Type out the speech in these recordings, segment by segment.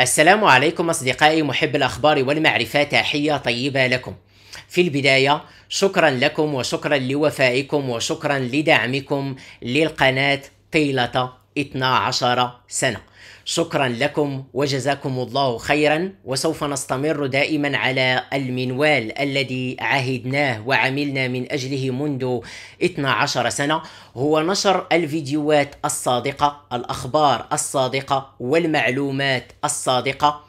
السلام عليكم أصدقائي محب الأخبار والمعرفة تحية طيبة لكم في البداية شكرا لكم وشكرا لوفائكم وشكرا لدعمكم للقناة طيلة 12 سنة شكرا لكم وجزاكم الله خيرا وسوف نستمر دائما على المنوال الذي عهدناه وعملنا من اجله منذ 12 سنه هو نشر الفيديوهات الصادقه الاخبار الصادقه والمعلومات الصادقه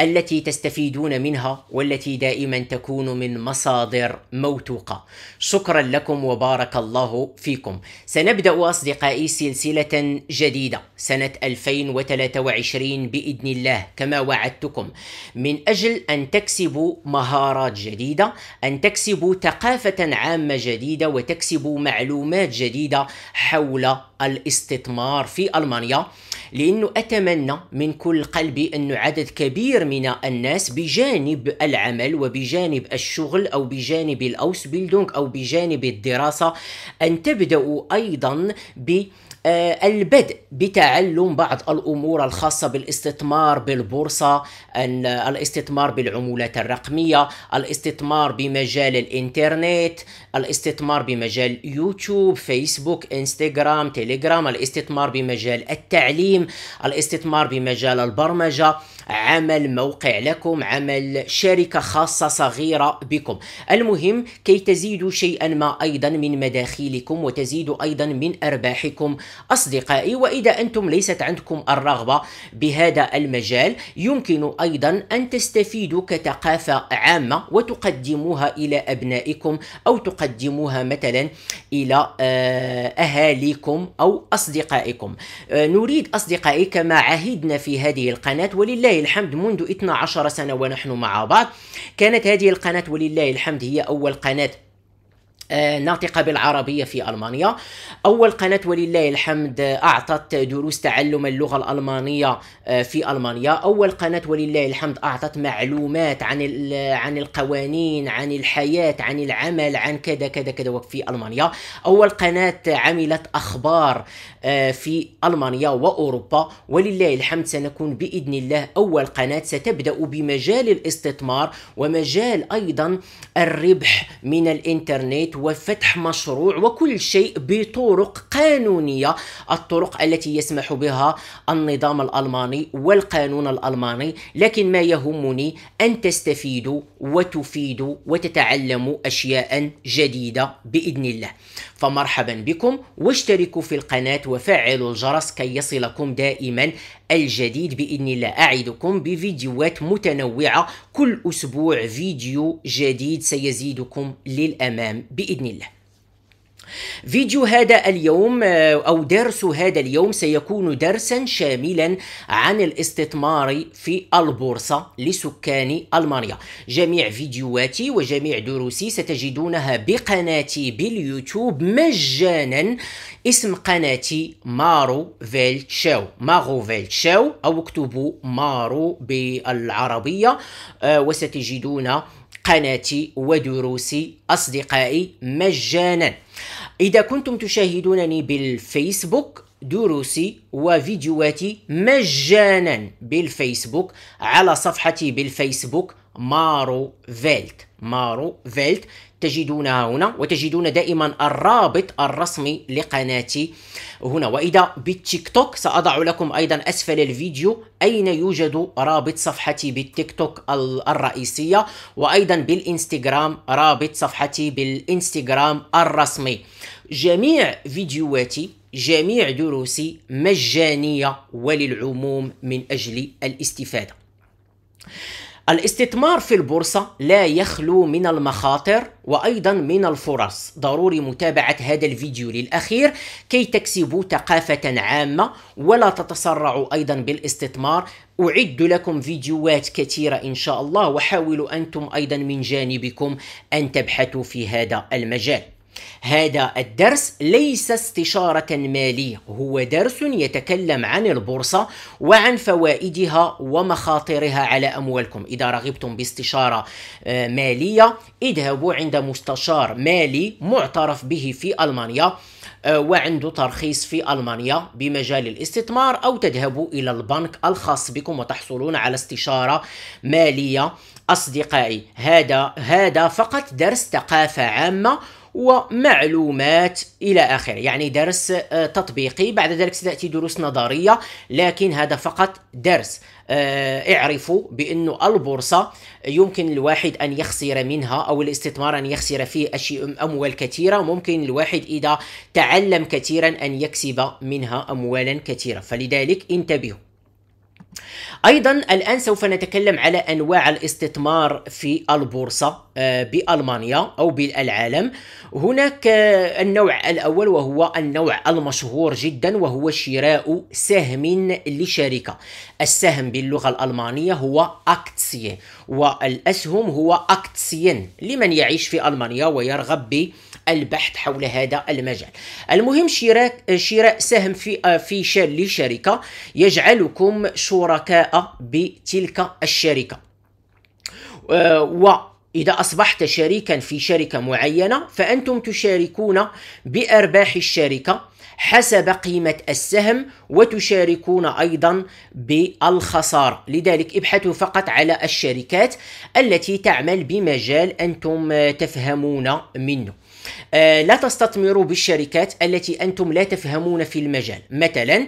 التي تستفيدون منها والتي دائما تكون من مصادر موثوقه شكرا لكم وبارك الله فيكم سنبدا اصدقائي سلسله جديده سنه 2023 باذن الله كما وعدتكم من اجل ان تكسبوا مهارات جديده ان تكسبوا ثقافه عامه جديده وتكسبوا معلومات جديده حول الاستثمار في المانيا لأنه أتمنى من كل قلبي أن عدد كبير من الناس بجانب العمل وبجانب الشغل أو بجانب الأوس بيلدونغ أو بجانب الدراسة أن تبدأوا أيضا ب آه، البدء بتعلم بعض الامور الخاصه بالاستثمار بالبورصه الاستثمار بالعمولات الرقميه الاستثمار بمجال الانترنت الاستثمار بمجال يوتيوب فيسبوك انستغرام تيليجرام الاستثمار بمجال التعليم الاستثمار بمجال البرمجه عمل موقع لكم عمل شركة خاصة صغيرة بكم المهم كي تزيدوا شيئا ما أيضا من مداخيلكم وتزيدوا أيضا من أرباحكم أصدقائي وإذا أنتم ليست عندكم الرغبة بهذا المجال يمكن أيضا أن تستفيدوا كثقافة عامة وتقدموها إلى أبنائكم أو تقدموها مثلا إلى آه، أهاليكم أو أصدقائكم آه، نريد أصدقائي كما عهدنا في هذه القناة ولله ولله الحمد منذ 12 سنة ونحن مع بعض كانت هذه القناة ولله الحمد هي أول قناة آه، ناطقة بالعربية في ألمانيا أول قناة ولله الحمد آه، أعطت دروس تعلم اللغة الألمانية آه، في ألمانيا أول قناة ولله الحمد أعطت معلومات عن عن القوانين عن الحياة عن العمل عن كذا كذا كذا في ألمانيا أول قناة عملت أخبار في ألمانيا وأوروبا ولله الحمد سنكون بإذن الله أول قناة ستبدأ بمجال الاستثمار ومجال أيضا الربح من الإنترنت وفتح مشروع وكل شيء بطرق قانونية الطرق التي يسمح بها النظام الألماني والقانون الألماني لكن ما يهمني أن تستفيدوا وتفيدوا وتتعلموا أشياء جديدة بإذن الله فمرحبا بكم واشتركوا في القناة وفعلوا الجرس كي يصلكم دائما الجديد بإذن الله أعدكم بفيديوهات متنوعة كل أسبوع فيديو جديد سيزيدكم للأمام بإذن الله فيديو هذا اليوم آه، أو درس هذا اليوم سيكون درسا شاملا عن الاستثمار في البورصة لسكان ألمانيا جميع فيديوهاتي وجميع دروسي ستجدونها بقناتي باليوتيوب مجانا اسم قناتي مارو فيلتشاو مارو فيلتشاو أو اكتبوا مارو بالعربية آه، وستجدون قناتي ودروسي أصدقائي مجانا إذا كنتم تشاهدونني بالفيسبوك دروسي وفيديوهاتي مجانا بالفيسبوك على صفحتي بالفيسبوك مارو فيلت مارو فيلت تجدونها هنا وتجدون دائما الرابط الرسمي لقناتي هنا وإذا بالتيك توك سأضع لكم أيضا أسفل الفيديو أين يوجد رابط صفحتي بالتيك توك الرئيسية وأيضا بالإنستغرام رابط صفحتي بالإنستغرام الرسمي جميع فيديوهاتي جميع دروسي مجانية وللعموم من أجل الاستفادة الاستثمار في البورصة لا يخلو من المخاطر وأيضا من الفرص ضروري متابعة هذا الفيديو للأخير كي تكسبوا ثقافة عامة ولا تتسرعوا أيضا بالاستثمار أعد لكم فيديوهات كثيرة إن شاء الله وحاولوا أنتم أيضا من جانبكم أن تبحثوا في هذا المجال هذا الدرس ليس استشارة مالية هو درس يتكلم عن البورصة وعن فوائدها ومخاطرها على أموالكم إذا رغبتم باستشارة آه، مالية اذهبوا عند مستشار مالي معترف به في ألمانيا آه، وعنده ترخيص في ألمانيا بمجال الاستثمار أو تذهبوا إلى البنك الخاص بكم وتحصلون على استشارة مالية أصدقائي هذا هذا فقط درس ثقافة عامة ومعلومات إلى آخره يعني درس آه، تطبيقي بعد ذلك ستأتي دروس نظرية لكن هذا فقط درس آه، اعرفوا بأن البورصة يمكن الواحد أن يخسر منها أو الاستثمار أن يخسر فيه أشياء أموال كثيرة ممكن الواحد إذا تعلم كثيرا أن يكسب منها أموالا كثيرة فلذلك انتبهوا ايضا الان سوف نتكلم على انواع الاستثمار في البورصه آه، بالمانيا او بالعالم هناك آه، النوع الاول وهو النوع المشهور جدا وهو شراء سهم لشركه السهم باللغه الالمانيه هو اكتسيه والاسهم هو اكتسين لمن يعيش في المانيا ويرغب ب البحث حول هذا المجال المهم شراء شراء سهم في آه، في شال لشركه يجعلكم شركاء بتلك الشركه و إذا أصبحت شريكا في شركة معينة فأنتم تشاركون بأرباح الشركة حسب قيمة السهم وتشاركون أيضا بالخسارة لذلك ابحثوا فقط على الشركات التي تعمل بمجال أنتم تفهمون منه آه، لا تستثمروا بالشركات التي أنتم لا تفهمون في المجال مثلا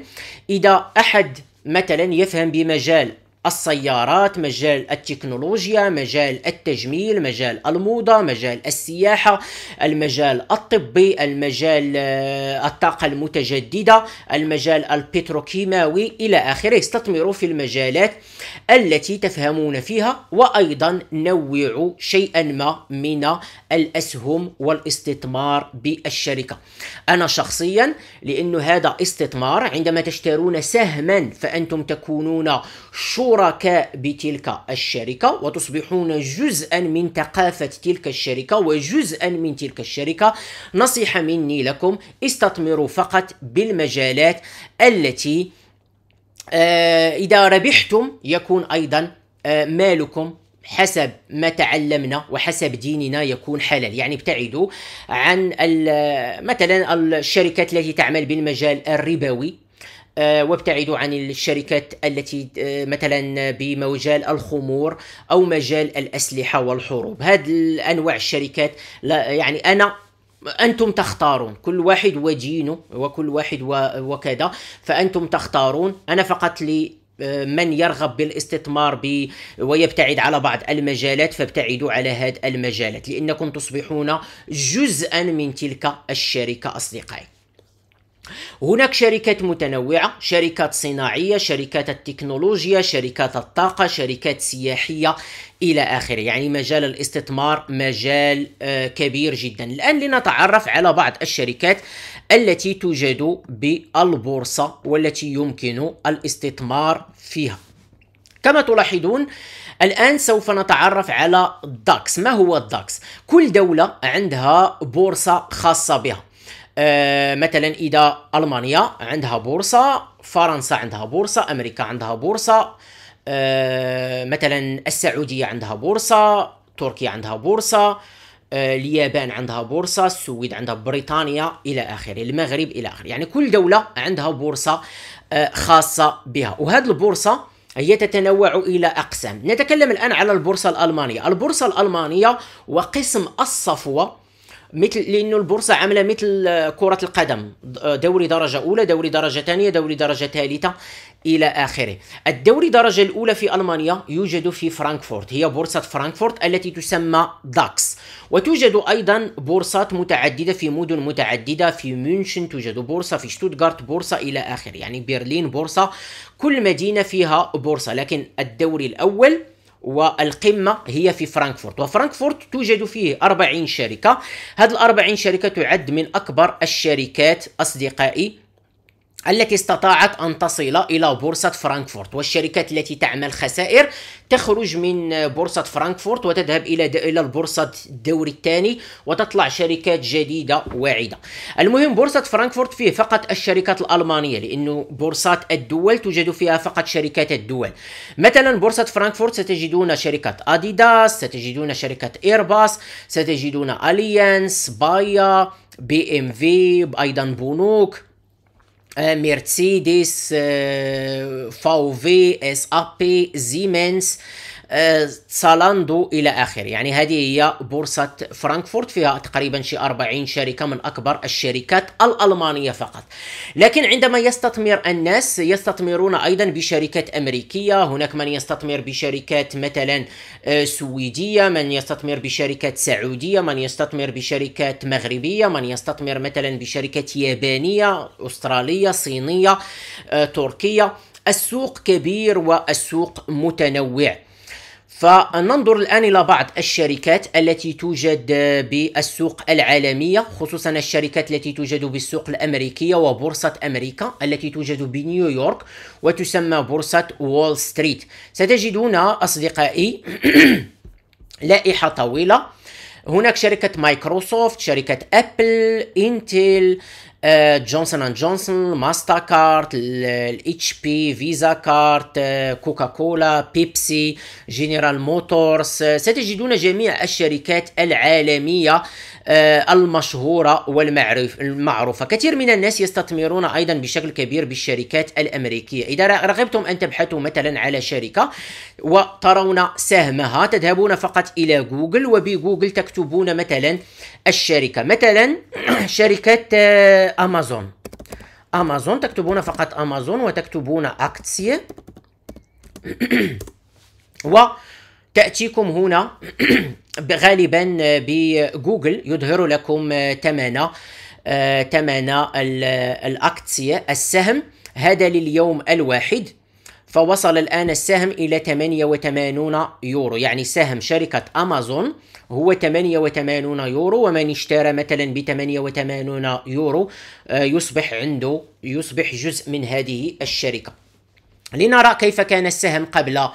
إذا أحد مثلا يفهم بمجال السيارات مجال التكنولوجيا مجال التجميل مجال الموضة مجال السياحة المجال الطبي المجال آه، الطاقة المتجددة المجال البتروكيماوي إلى آخره استثمروا في المجالات التي تفهمون فيها وأيضا نوعوا شيئا ما من الأسهم والاستثمار بالشركة أنا شخصيا لأنه هذا استثمار عندما تشترون سهما فأنتم تكونون شركاء بتلك الشركة وتصبحون جزءا من ثقافة تلك الشركة وجزءا من تلك الشركة نصيحة مني لكم استثمروا فقط بالمجالات التي آه، إذا ربحتم يكون أيضا آه، مالكم حسب ما تعلمنا وحسب ديننا يكون حلال يعني ابتعدوا عن مثلا الشركات التي تعمل بالمجال الربوي آه، وابتعدوا عن الشركات التي مثلا بمجال الخمور او مجال الاسلحه والحروب هذه الانواع الشركات لا يعني انا أنتم تختارون كل واحد ودينه وكل واحد وكذا فأنتم تختارون أنا فقط لي آه، من يرغب بالاستثمار ب ويبتعد على بعض المجالات فابتعدوا على هذه المجالات لأنكم تصبحون جزءا من تلك الشركة أصدقائي هناك شركات متنوعة شركات صناعية شركات التكنولوجيا شركات الطاقة شركات سياحية إلى آخره يعني مجال الاستثمار مجال آه، كبير جدا الآن لنتعرف على بعض الشركات التي توجد بالبورصة والتي يمكن الاستثمار فيها كما تلاحظون الآن سوف نتعرف على الداكس ما هو الداكس؟ كل دولة عندها بورصة خاصة بها آه، مثلا اذا المانيا عندها بورصه فرنسا عندها بورصه امريكا عندها بورصه آه، مثلا السعوديه عندها بورصه تركيا عندها بورصه آه، اليابان عندها بورصة السويد عندها بريطانيا إلى آخره المغرب إلى آخره يعني كل دولة عندها بورصة خاصة بها وهذه البورصة هي تتنوع إلى أقسام نتكلم الآن على البورصة الألمانية البورصة الألمانية وقسم الصفوة مثل لانه البورصه عامله مثل آه، كره القدم آه، دوري درجه اولى دوري درجه ثانيه دوري درجه ثالثه الى اخره الدوري درجه الاولى في المانيا يوجد في فرانكفورت هي بورصه فرانكفورت التي تسمى داكس وتوجد ايضا بورصات متعدده في مدن متعدده في ميونشن توجد بورصه في شتوتغارت بورصه الى اخره يعني برلين بورصه كل مدينه فيها بورصه لكن الدوري الاول والقمة هي في فرانكفورت وفرانكفورت توجد فيه 40 شركة هذه الأربعين شركة تعد من أكبر الشركات أصدقائي التي استطاعت أن تصل إلى بورصة فرانكفورت والشركات التي تعمل خسائر تخرج من بورصة فرانكفورت وتذهب إلى إلى البورصة الدوري الثاني وتطلع شركات جديدة واعدة. المهم بورصة فرانكفورت فيه فقط الشركات الألمانية لأنه بورصات الدول توجد فيها فقط شركات الدول. مثلا بورصة فرانكفورت ستجدون شركة أديداس، ستجدون شركة إيرباص، ستجدون أليانس، بايا، بي ام في، أيضا بنوك، Äh, Mercedes, äh, VW, SAP, Siemens, آه، سالاندو الى اخره يعني هذه هي بورصه فرانكفورت فيها تقريبا شي 40 شركه من اكبر الشركات الالمانيه فقط لكن عندما يستثمر الناس يستثمرون ايضا بشركات امريكيه هناك من يستثمر بشركات مثلا آه، سويديه من يستثمر بشركات سعوديه من يستثمر بشركات مغربيه من يستثمر مثلا بشركات يابانيه استراليه صينيه آه، تركيه السوق كبير والسوق متنوع فننظر الآن إلى بعض الشركات التي توجد بالسوق العالمية خصوصا الشركات التي توجد بالسوق الأمريكية وبورصة أمريكا التي توجد بنيويورك وتسمى بورصة وول ستريت ستجدون أصدقائي لائحة طويلة هناك شركة مايكروسوفت شركة أبل إنتل آه، جونسون اند جونسون ماستا كارت الاتش بي فيزا كارت آه، كوكا كولا بيبسي جنرال موتورز آه، ستجدون جميع الشركات العالميه المشهورة والمعروفه المعروفة كثير من الناس يستثمرون أيضا بشكل كبير بالشركات الأمريكية إذا رغبتم أن تبحثوا مثلا على شركة وترون سهمها تذهبون فقط إلى جوجل وبجوجل تكتبون مثلا الشركة مثلا شركة امازون امازون تكتبون فقط امازون وتكتبون و وتاتيكم هنا غالبا بجوجل يظهر لكم ثمن آه، ثمن الاكتسي السهم هذا لليوم الواحد فوصل الآن السهم إلى 88 يورو يعني سهم شركة أمازون هو 88 يورو ومن اشترى مثلا ب 88 يورو آه، يصبح عنده يصبح جزء من هذه الشركة لنرى كيف كان السهم قبل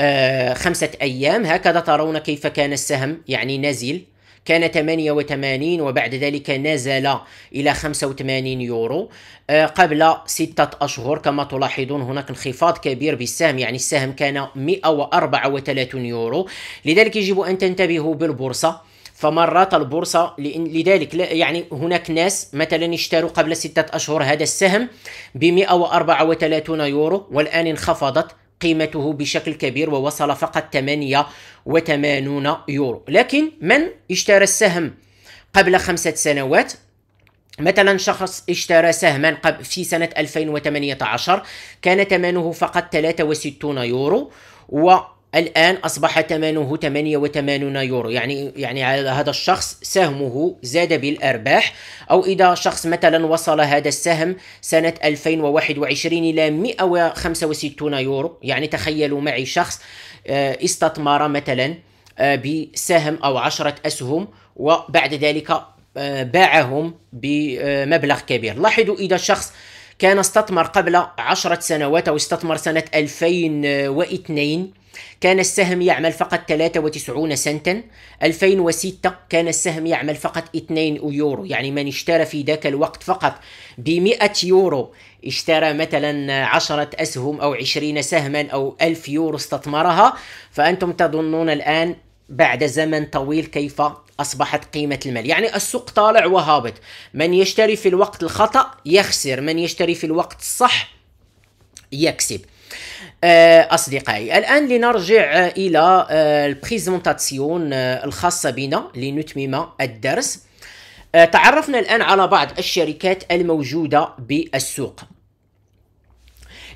آه، خمسة أيام هكذا ترون كيف كان السهم يعني نازل كان 88 وبعد ذلك نزل إلى 85 يورو آه، قبل ستة أشهر كما تلاحظون هناك انخفاض كبير بالسهم يعني السهم كان 134 يورو لذلك يجب أن تنتبهوا بالبورصة فمرات البورصه لذلك يعني هناك ناس مثلا اشتروا قبل سته اشهر هذا السهم ب 134 يورو والان انخفضت قيمته بشكل كبير ووصل فقط 88 يورو لكن من اشترى السهم قبل خمسة سنوات مثلا شخص اشترى سهما في سنة 2018 كان ثمنه فقط 63 يورو الآن أصبح ثمنه 88 يورو يعني يعني على هذا الشخص سهمه زاد بالأرباح أو إذا شخص مثلا وصل هذا السهم سنة 2021 إلى 165 يورو يعني تخيلوا معي شخص آه، استثمر مثلا آه، بسهم أو عشرة أسهم وبعد ذلك آه، باعهم بمبلغ كبير لاحظوا إذا شخص كان استثمر قبل عشرة سنوات أو استثمر سنة 2002 كان السهم يعمل فقط 93 سنتا 2006 كان السهم يعمل فقط 2 يورو يعني من اشترى في ذاك الوقت فقط ب 100 يورو اشترى مثلا 10 أسهم أو 20 سهما أو 1000 يورو استثمرها فأنتم تظنون الآن بعد زمن طويل كيف أصبحت قيمة المال يعني السوق طالع وهابط من يشتري في الوقت الخطأ يخسر من يشتري في الوقت الصح يكسب آه، اصدقائي الان لنرجع الى آه، البريزونطاسيون آه، الخاصه بنا لنتمم الدرس تعرفنا الان على بعض الشركات الموجوده بالسوق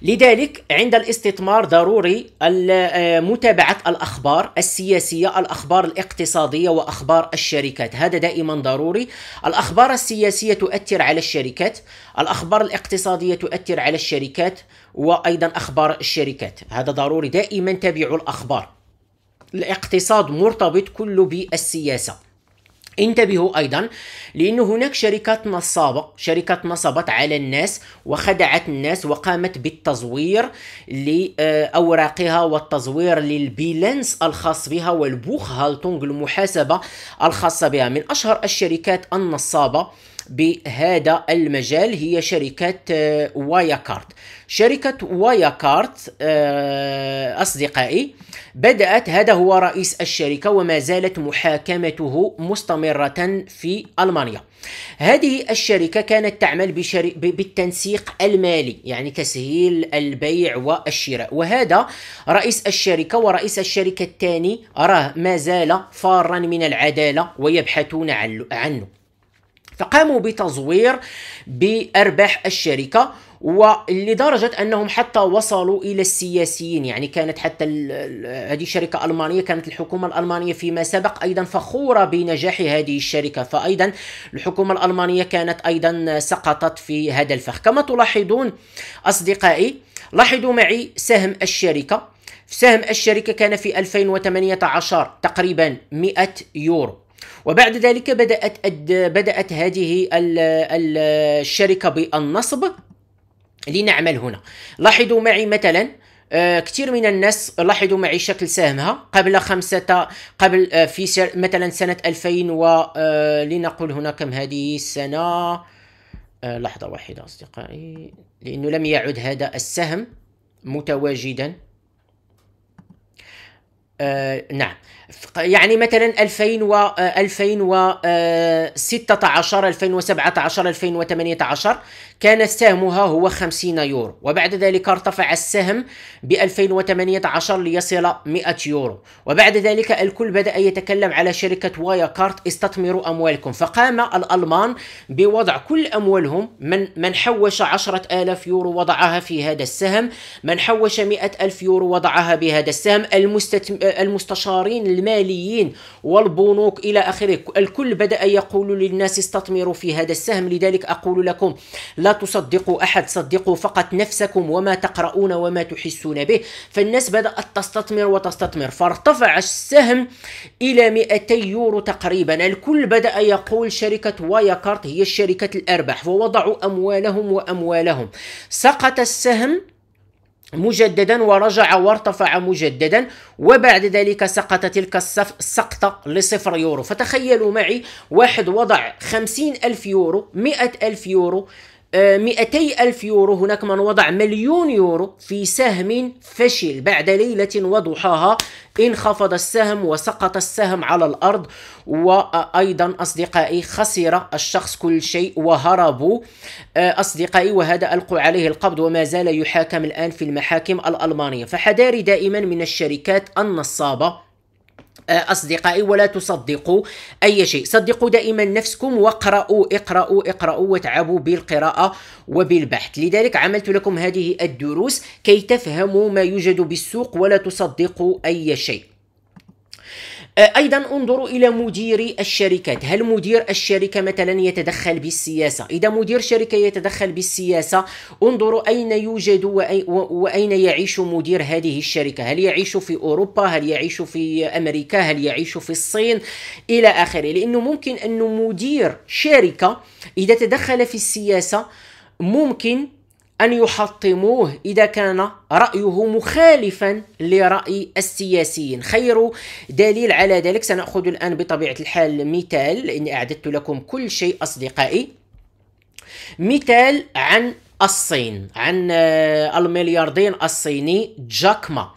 لذلك عند الاستثمار ضروري آه، متابعة الأخبار السياسية الأخبار الاقتصادية وأخبار الشركات هذا دائما ضروري الأخبار السياسية تؤثر على الشركات الأخبار الاقتصادية تؤثر على الشركات وأيضا أخبار الشركات هذا ضروري دائما تابعوا الأخبار الاقتصاد مرتبط كله بالسياسة انتبهوا أيضا لانه هناك شركات نصابة شركات نصبت على الناس وخدعت الناس وقامت بالتزوير لأوراقها والتزوير للبيلانس الخاص بها والبوخ هالتونغ المحاسبة الخاصة بها من أشهر الشركات النصابة بهذا المجال هي شركة وايا آه، كارت شركة وايا آه، كارت أصدقائي بدأت هذا هو رئيس الشركة وما زالت محاكمته مستمرة في ألمانيا هذه الشركة كانت تعمل بالتنسيق المالي يعني تسهيل البيع والشراء وهذا رئيس الشركة ورئيس الشركة الثاني راه ما زال فارا من العدالة ويبحثون عنه فقاموا بتزوير بأرباح الشركة ولدرجة أنهم حتى وصلوا إلى السياسيين يعني كانت حتى هذه الشركة المانيه كانت الحكومة الألمانية فيما سبق أيضا فخورة بنجاح هذه الشركة فأيضا الحكومة الألمانية كانت أيضا سقطت في هذا الفخ كما تلاحظون أصدقائي لاحظوا معي سهم الشركة سهم الشركة كان في 2018 تقريبا 100 يورو وبعد ذلك بدأت بدأت هذه الشركة بالنصب لنعمل هنا لاحظوا معي مثلا آه، كثير من الناس لاحظوا معي شكل سهمها قبل خمسة قبل آه، في مثلا سنة 2000 و آه، لنقول هنا كم هذه السنة لحظة واحدة أصدقائي لأنه لم يعد هذا السهم متواجدا نعم يعني مثلا 2000 و 2016 2017 2018 كان سهمها هو 50 يورو وبعد ذلك ارتفع السهم ب 2018 ليصل 100 يورو وبعد ذلك الكل بدأ يتكلم على شركة وايا كارت استثمروا أموالكم فقام الألمان بوضع كل أموالهم من من حوش 10000 يورو وضعها في هذا السهم من حوش 100000 يورو وضعها بهذا السهم المستثم... المستشارين الماليين والبنوك إلى آخره الكل بدأ يقول للناس استثمروا في هذا السهم لذلك أقول لكم لا تصدقوا أحد صدقوا فقط نفسكم وما تقرؤون وما تحسون به فالناس بدأت تستثمر وتستثمر فارتفع السهم إلى 200 يورو تقريبا الكل بدأ يقول شركة وايكارت هي شركة الأرباح ووضعوا أموالهم وأموالهم سقط السهم مجددا ورجع وارتفع مجددا وبعد ذلك سقط تلك السقطة لصفر يورو فتخيلوا معي واحد وضع خمسين ألف يورو مئة ألف يورو 200 آه، ألف يورو هناك من وضع مليون يورو في سهم فشل بعد ليلة وضحاها انخفض السهم وسقط السهم على الأرض وأيضا أصدقائي خسر الشخص كل شيء وهربوا آه، أصدقائي وهذا ألقوا عليه القبض وما زال يحاكم الآن في المحاكم الألمانية فحذاري دائما من الشركات النصابة آه، أصدقائي ولا تصدقوا أي شيء صدقوا دائما نفسكم وقرأوا اقرأوا اقرأوا وتعبوا بالقراءة وبالبحث لذلك عملت لكم هذه الدروس كي تفهموا ما يوجد بالسوق ولا تصدقوا أي شيء آه، ايضا انظروا الى مديري الشركات هل مدير الشركه مثلا يتدخل بالسياسه اذا مدير شركه يتدخل بالسياسه انظروا اين يوجد واين يعيش مدير هذه الشركه هل يعيش في اوروبا هل يعيش في امريكا هل يعيش في الصين الى اخره لانه ممكن انه مدير شركه اذا تدخل في السياسه ممكن أن يحطموه إذا كان رأيه مخالفا لرأي السياسيين خير دليل على ذلك سنأخذ الآن بطبيعة الحال مثال لأني أعددت لكم كل شيء أصدقائي مثال عن الصين عن آه، الملياردير الصيني جاكما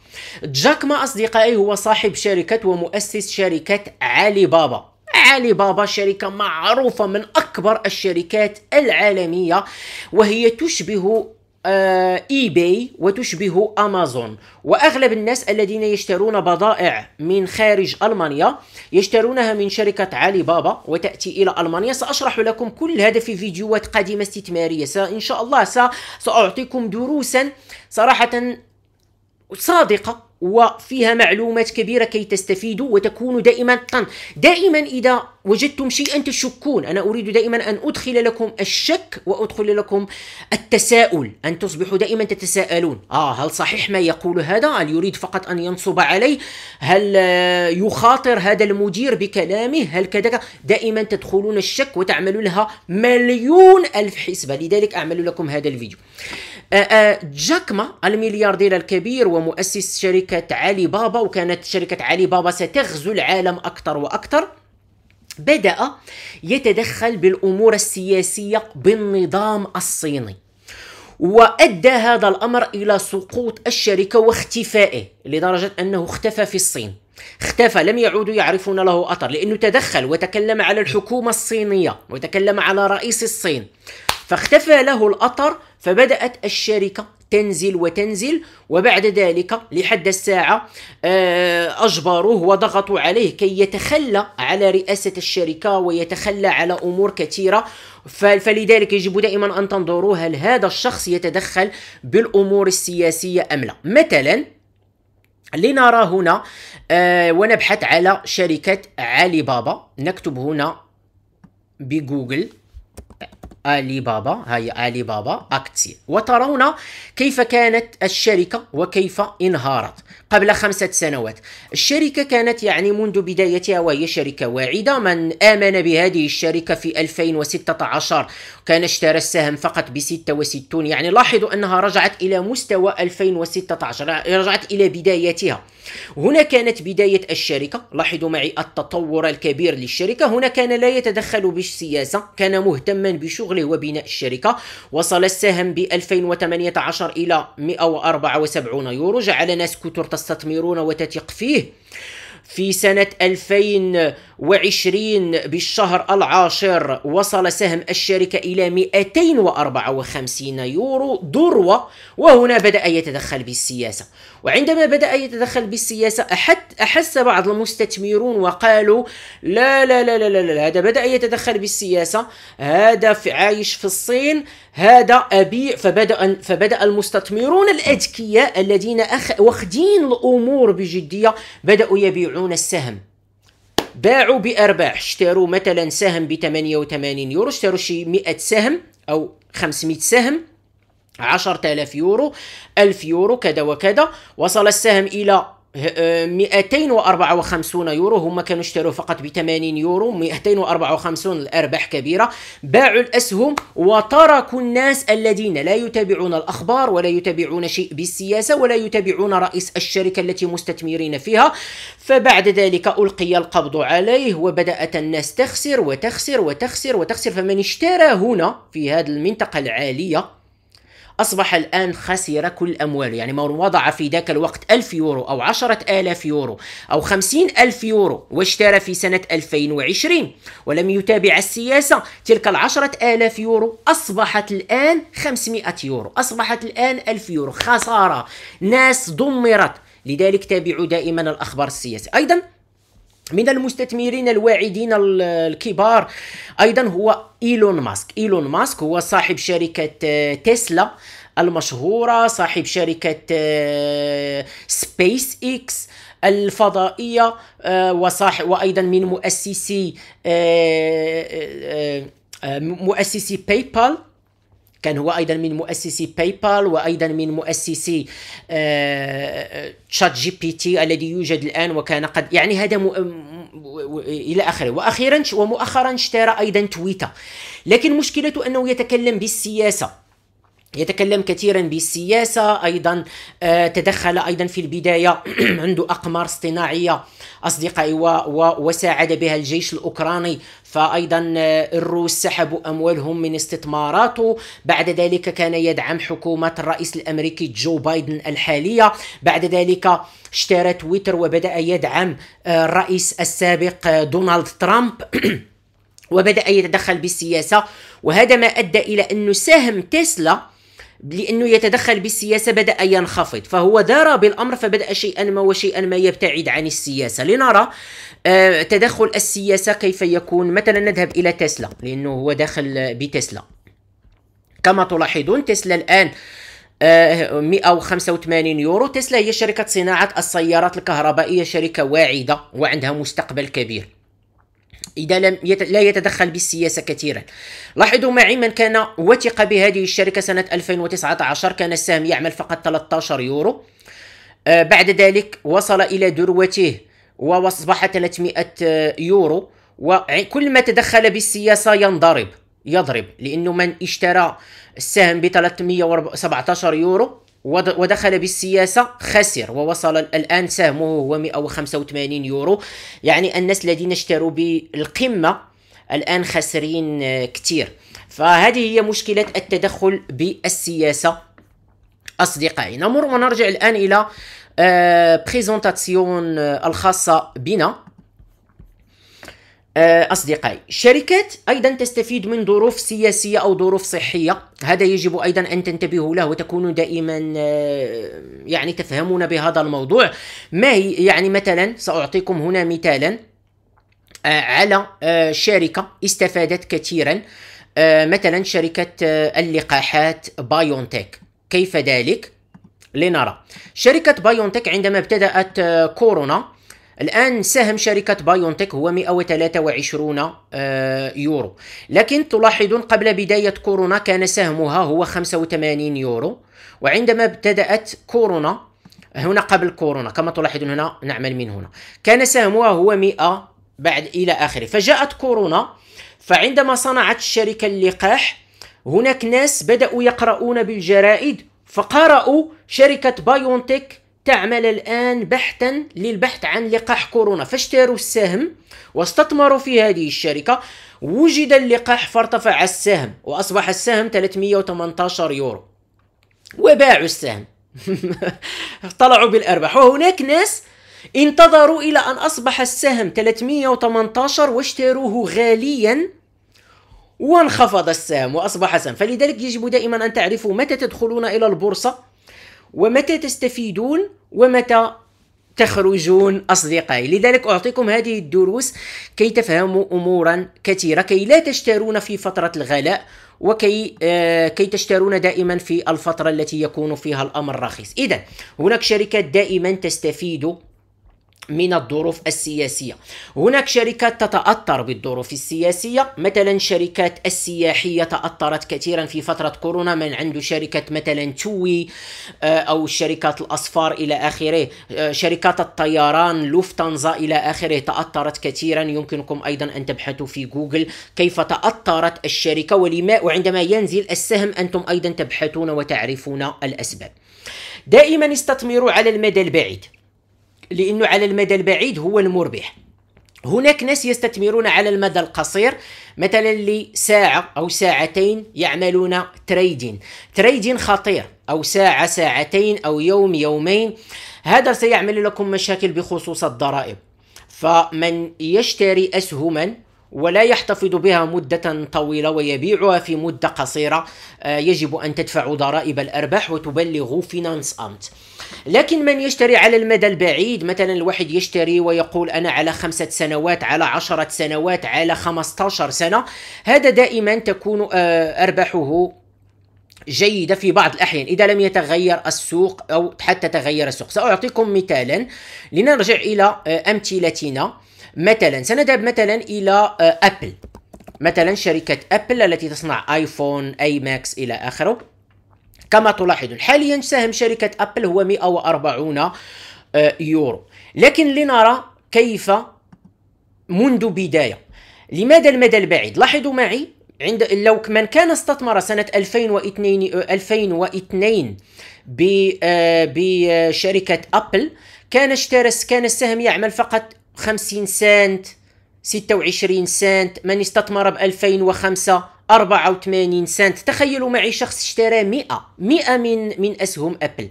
جاكما أصدقائي هو صاحب شركة ومؤسس شركة علي بابا علي بابا شركة معروفة من أكبر الشركات العالمية وهي تشبه اي آه، باي وتشبه امازون واغلب الناس الذين يشترون بضائع من خارج المانيا يشترونها من شركه علي بابا وتاتي الى المانيا ساشرح لكم كل هذا في فيديوهات قادمه استثماريه ان شاء الله ساعطيكم دروسا صراحه صادقه وفيها معلومات كبيرة كي تستفيدوا وتكونوا دائما دائما إذا وجدتم شيئا تشكون أنا أريد دائما أن أدخل لكم الشك وأدخل لكم التساؤل أن تصبحوا دائما تتساءلون آه هل صحيح ما يقول هذا هل يريد فقط أن ينصب علي هل يخاطر هذا المدير بكلامه هل كذا دائما تدخلون الشك وتعملوا لها مليون ألف حسبة لذلك أعمل لكم هذا الفيديو آه، آه، جاكما الملياردير الكبير ومؤسس شركة علي بابا وكانت شركة علي بابا ستغزو العالم أكثر وأكثر بدأ يتدخل بالأمور السياسية بالنظام الصيني وأدى هذا الأمر إلى سقوط الشركة واختفائه لدرجة أنه اختفى في الصين اختفى لم يعودوا يعرفون له أثر لأنه تدخل وتكلم على الحكومة الصينية وتكلم على رئيس الصين فاختفى له الأثر فبدأت الشركة تنزل وتنزل وبعد ذلك لحد الساعة آه، أجبروه وضغطوا عليه كي يتخلى على رئاسة الشركة ويتخلى على أمور كثيرة فلذلك يجب دائما أن تنظروا هل هذا الشخص يتدخل بالأمور السياسية أم لا مثلا لنرى هنا آه، ونبحث على شركة علي بابا نكتب هنا بجوجل آلي بابا هاي آلي بابا اكتي وترون كيف كانت الشركة وكيف انهارت قبل خمسة سنوات الشركة كانت يعني منذ بدايتها وهي شركة واعدة من آمن بهذه الشركة في 2016 كان اشترى السهم فقط ب 66 يعني لاحظوا أنها رجعت إلى مستوى 2016 رجعت إلى بدايتها هنا كانت بداية الشركة لاحظوا معي التطور الكبير للشركة هنا كان لا يتدخل بالسياسة كان مهتما بشغله وبناء الشركة وصل السهم ب 2018 إلى 174 يورو جعل ناس كثر تستثمرون وتثق فيه في سنة 2020 بالشهر العاشر وصل سهم الشركة إلى 254 يورو ذروة وهنا بدأ يتدخل بالسياسة وعندما بدأ يتدخل بالسياسة أحس بعض المستثمرون وقالوا لا لا لا لا لا, لا هذا بدأ يتدخل بالسياسة هذا في عايش في الصين هذا أبيع فبدأ, فبدأ المستثمرون الأذكياء الذين أخ... واخدين الأمور بجدية بدأوا يبيعون السهم باعوا بأرباح اشتروا مثلا سهم ب 88 يورو اشتروا شي 100 سهم أو 500 سهم 10000 يورو 1000 يورو كذا وكذا وصل السهم الى 254 آه، يورو هما كانوا اشتروا فقط ب 80 يورو 254 الارباح كبيره باعوا الاسهم وتركوا الناس الذين لا يتابعون الاخبار ولا يتابعون شيء بالسياسه ولا يتابعون رئيس الشركه التي مستثمرين فيها فبعد ذلك القي القبض عليه وبدات الناس تخسر وتخسر وتخسر وتخسر فمن اشترى هنا في هذه المنطقه العاليه أصبح الآن خسر كل أمواله يعني من وضع في ذاك الوقت 1000 يورو أو 10000 يورو أو 50000 يورو واشترى في سنة 2020 ولم يتابع السياسة تلك العشرة 10000 يورو أصبحت الآن 500 يورو أصبحت الآن 1000 يورو خسارة ناس دمرت لذلك تابعوا دائما الأخبار السياسية أيضا من المستثمرين الواعدين الكبار ايضا هو ايلون ماسك ايلون ماسك هو صاحب شركه آه، تسلا المشهوره صاحب شركه آه، سبيس اكس الفضائيه آه، وصاحب وايضا من مؤسسي مؤسسي باي بال كان هو ايضا من مؤسسي باي بال وايضا من مؤسسي تشات جي بي تي الذي يوجد الان وكان قد يعني هذا الى اخره واخيرا ومؤخرا اشترى ايضا تويتر لكن مشكلته انه يتكلم بالسياسه يتكلم كثيرا بالسياسة أيضا آه، تدخل أيضا في البداية عنده أقمار اصطناعية أصدقائي وساعد بها الجيش الأوكراني فأيضا آه، الروس سحبوا أموالهم من استثماراته بعد ذلك كان يدعم حكومة الرئيس الأمريكي جو بايدن الحالية بعد ذلك اشترى تويتر وبدأ يدعم آه، الرئيس السابق دونالد ترامب وبدأ يتدخل بالسياسة وهذا ما أدى إلى أن سهم تسلا لأنه يتدخل بالسياسة بدأ ينخفض فهو دار بالأمر فبدأ شيئا ما وشيئا ما يبتعد عن السياسة لنرى آه، تدخل السياسة كيف يكون مثلا نذهب إلى تسلا لأنه هو داخل بتسلا كما تلاحظون تسلا الآن 185 آه، يورو تسلا هي شركة صناعة السيارات الكهربائية شركة واعدة وعندها مستقبل كبير إذا لم يت... لا يتدخل بالسياسة كثيرا لاحظوا معي من كان وثق بهذه الشركة سنة 2019 كان السهم يعمل فقط 13 يورو آه بعد ذلك وصل إلى ذروته وأصبح 300 آه، يورو وكل ما تدخل بالسياسة ينضرب يضرب لأنه من اشترى السهم ب 317 يورو ودخل بالسياسة خسر ووصل الآن سهمه هو 185 يورو يعني الناس الذين اشتروا بالقمة الآن خاسرين آه، كثير فهذه هي مشكلة التدخل بالسياسة أصدقائي نمر ونرجع الآن إلى آه، بريزونتاسيون آه، الخاصة بنا آه، أصدقائي الشركات أيضا تستفيد من ظروف سياسية أو ظروف صحية هذا يجب أيضا أن تنتبهوا له وتكونوا دائما آه، يعني تفهمون بهذا الموضوع ما هي يعني مثلا سأعطيكم هنا مثالا آه، على شركة استفادت كثيرا مثلا شركة اللقاحات بايونتك كيف ذلك؟ لنرى شركة بايونتك عندما ابتدأت كورونا الآن سهم شركة بايونتك هو 123 آه، يورو لكن تلاحظون قبل بداية كورونا كان سهمها هو 85 يورو وعندما ابتدأت كورونا هنا قبل كورونا كما تلاحظون هنا نعمل من هنا كان سهمها هو 100 بعد إلى آخره فجاءت كورونا فعندما صنعت الشركة اللقاح هناك ناس بدأوا يقرؤون بالجرائد فقرأوا شركة بايونتك تعمل الآن بحثا للبحث عن لقاح كورونا فاشتروا السهم واستثمروا في هذه الشركة وجد اللقاح فارتفع السهم وأصبح السهم 318 يورو وباعوا السهم طلعوا بالأرباح وهناك ناس انتظروا إلى أن أصبح السهم 318 واشتروه غاليا وانخفض السهم وأصبح سهم فلذلك يجب دائما أن تعرفوا متى تدخلون إلى البورصة ومتى تستفيدون ومتى تخرجون أصدقائي لذلك أعطيكم هذه الدروس كي تفهموا أمورا كثيرة كي لا تشترون في فترة الغلاء وكي آه كي تشترون دائما في الفترة التي يكون فيها الأمر رخيص إذا هناك شركات دائما تستفيد من الظروف السياسية هناك شركات تتأثر بالظروف السياسية مثلا شركات السياحية تأثرت كثيرا في فترة كورونا من عنده شركة مثلا توي آه، أو شركات الأصفار إلى آخره آه، شركات الطيران لوفتانزا إلى آخره تأثرت كثيرا يمكنكم أيضا أن تبحثوا في جوجل كيف تأثرت الشركة ولما وعندما ينزل السهم أنتم أيضا تبحثون وتعرفون الأسباب دائما استثمروا على المدى البعيد لانه على المدى البعيد هو المربح هناك ناس يستثمرون على المدى القصير مثلا لساعة أو ساعتين يعملون تريدين تريدين خطير أو ساعة ساعتين أو يوم يومين هذا سيعمل لكم مشاكل بخصوص الضرائب فمن يشتري أسهما ولا يحتفظ بها مدة طويلة ويبيعها في مدة قصيرة آه، يجب أن تدفع ضرائب الأرباح وتبلغ فينانس أمت لكن من يشتري على المدى البعيد مثلا الواحد يشتري ويقول أنا على خمسة سنوات على عشرة سنوات على خمستاشر سنة هذا دائما تكون آه، أرباحه جيدة في بعض الأحيان إذا لم يتغير السوق أو حتى تغير السوق سأعطيكم مثالا لنرجع إلى آه، أمثلتنا مثلا سنذهب مثلا إلى آه، أبل مثلا شركة أبل التي تصنع آيفون أي ماكس إلى آخره كما تلاحظون حاليا سهم شركة أبل هو 140 آه، يورو لكن لنرى كيف منذ بداية لماذا المدى البعيد لاحظوا معي عند لو من كان استثمر سنة 2002 2002 آه، آه، بشركة أبل كان اشترى كان السهم يعمل فقط 50 سنت 26 سنت من استثمر ب 2005 84 سنت تخيلوا معي شخص اشترى 100 100 من من اسهم ابل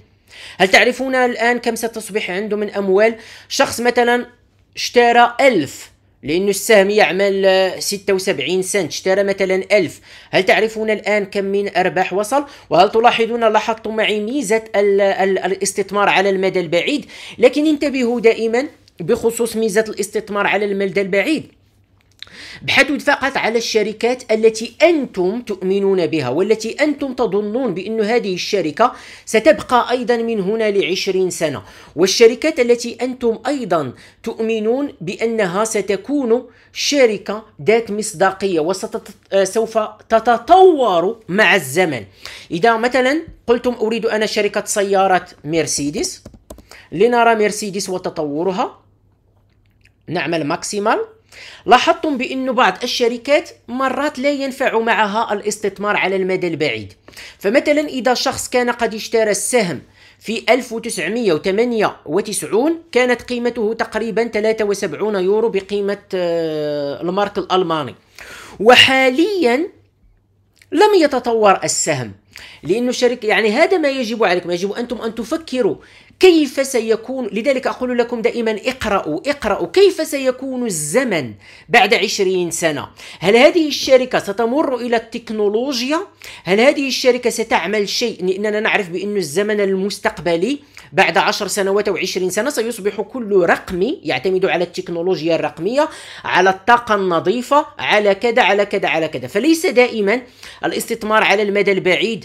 هل تعرفون الان كم ستصبح عنده من اموال شخص مثلا اشترى 1000 لأن السهم يعمل 76 آه، سنت اشترى مثلا 1000 هل تعرفون الآن كم من أرباح وصل وهل تلاحظون لاحظتم معي ميزة الـ الـ الاستثمار على المدى البعيد لكن انتبهوا دائما بخصوص ميزة الاستثمار على المدى البعيد بحدود فقط على الشركات التي أنتم تؤمنون بها والتي أنتم تظنون بأن هذه الشركة ستبقى أيضا من هنا لعشرين سنة والشركات التي أنتم أيضا تؤمنون بأنها ستكون شركة ذات مصداقية وسوف آه، تتطور مع الزمن إذا مثلا قلتم أريد أنا شركة سيارة مرسيدس لنرى مرسيدس وتطورها نعمل ماكسيمال لاحظتم بانه بعض الشركات مرات لا ينفع معها الاستثمار على المدى البعيد فمثلا إذا شخص كان قد اشترى السهم في 1998 كانت قيمته تقريبا 73 يورو بقيمة آه، المارك الألماني وحاليا لم يتطور السهم لأنه الشركة يعني هذا ما يجب عليكم يجب أنتم أن تفكروا كيف سيكون لذلك أقول لكم دائما اقرأوا اقرأوا كيف سيكون الزمن بعد عشرين سنة هل هذه الشركة ستمر إلى التكنولوجيا هل هذه الشركة ستعمل شيء لأننا نعرف بأن الزمن المستقبلي بعد عشر سنوات أو عشرين سنة سيصبح كل رقمي يعتمد على التكنولوجيا الرقمية على الطاقة النظيفة على كذا على كذا على كذا فليس دائما الاستثمار على المدى البعيد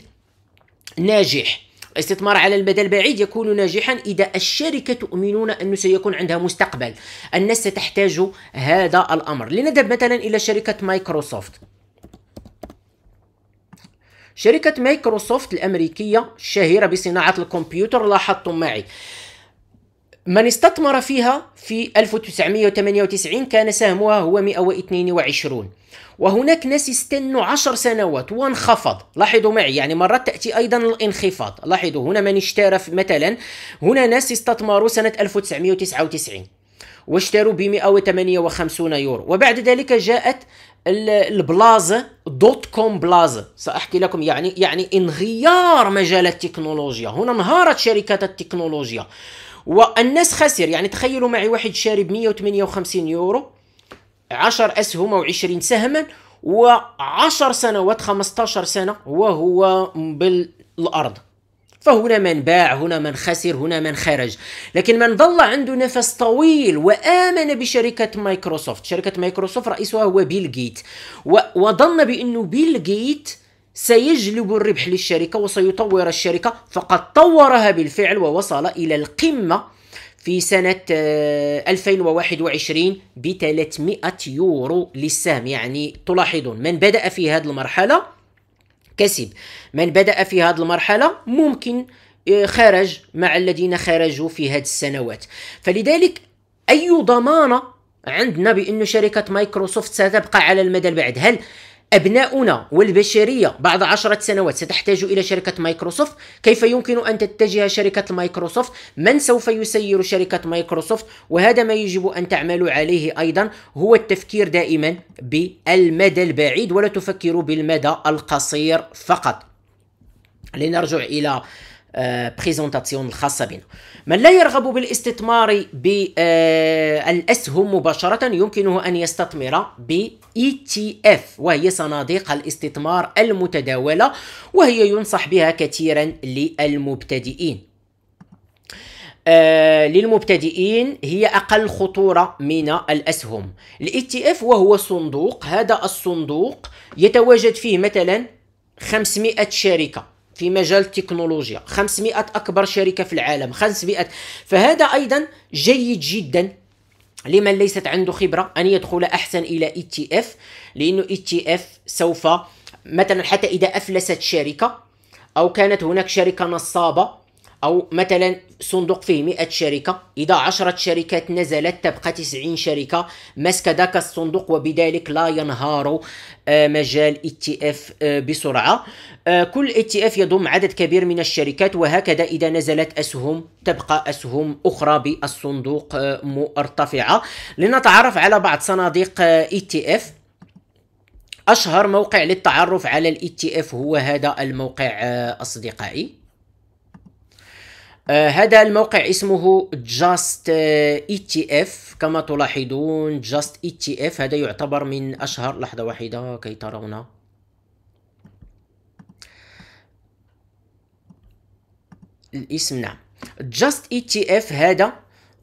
ناجح الاستثمار على المدى البعيد يكون ناجحا اذا الشركه تؤمنون انه سيكون عندها مستقبل الناس ستحتاج هذا الامر لنذهب مثلا الى شركه مايكروسوفت شركة مايكروسوفت الأمريكية الشهيرة بصناعة الكمبيوتر لاحظتم معي من استثمر فيها في 1998 كان سهمها هو 122 وهناك ناس استنوا 10 سنوات وانخفض لاحظوا معي يعني مرات تأتي أيضا الانخفاض لاحظوا هنا من اشترى مثلا هنا ناس استثمروا سنة 1999 واشتروا ب 158 يورو وبعد ذلك جاءت البلازا دوت كوم بلازا ساحكي لكم يعني يعني انغيار مجال التكنولوجيا هنا انهارت شركات التكنولوجيا والناس خسر يعني تخيلوا معي واحد شاري ب 158 يورو 10 اسهم و20 سهما و10 سنوات 15 سنه وهو بالارض فهنا من باع هنا من خسر هنا من خرج لكن من ظل عنده نفس طويل وآمن بشركة مايكروسوفت شركة مايكروسوفت رئيسها هو بيل جيت وظن بأنه بيل جيت سيجلب الربح للشركة وسيطور الشركة فقد طورها بالفعل ووصل إلى القمة في سنة 2021 ب 300 يورو للسهم يعني تلاحظون من بدأ في هذه المرحلة كسب من بدأ في هذه المرحلة ممكن آه، خرج مع الذين خرجوا في هذه السنوات فلذلك أي ضمانة عندنا بأن شركة مايكروسوفت ستبقى على المدى البعد هل أبناؤنا والبشرية بعد عشرة سنوات ستحتاج إلى شركة مايكروسوفت كيف يمكن أن تتجه شركة مايكروسوفت من سوف يسير شركة مايكروسوفت وهذا ما يجب أن تعمل عليه أيضا هو التفكير دائما بالمدى البعيد ولا تفكر بالمدى القصير فقط لنرجع إلى بريزونتاسيون آه، الخاصة بنا من لا يرغب بالاستثمار بالأسهم آه، مباشرة يمكنه أن يستثمر ب ETF وهي صناديق الاستثمار المتداولة وهي ينصح بها كثيرا للمبتدئين آه للمبتدئين هي أقل خطورة من الأسهم الاي تي e اف وهو صندوق هذا الصندوق يتواجد فيه مثلا 500 شركة في مجال التكنولوجيا 500 أكبر شركة في العالم 500 فهذا أيضا جيد جدا لمن ليست عنده خبرة أن يدخل أحسن إلى اي تي اف لأنه اي تي اف سوف مثلا حتى إذا أفلست شركة أو كانت هناك شركة نصابة أو مثلا صندوق فيه 100 شركة إذا 10 شركات نزلت تبقى 90 شركة ماسكة ذاك الصندوق وبذلك لا ينهار آه، مجال ETF آه، بسرعة آه، كل ETF يضم عدد كبير من الشركات وهكذا إذا نزلت أسهم تبقى أسهم أخرى بالصندوق مرتفعة لنتعرف على بعض صناديق ETF أشهر موقع للتعرف على تي اف هو هذا الموقع أصدقائي آه هذا الموقع اسمه جاست اي تي اف كما تلاحظون جاست اي تي اف هذا يعتبر من اشهر لحظه واحده كي ترون الاسم نعم جاست اي تي اف هذا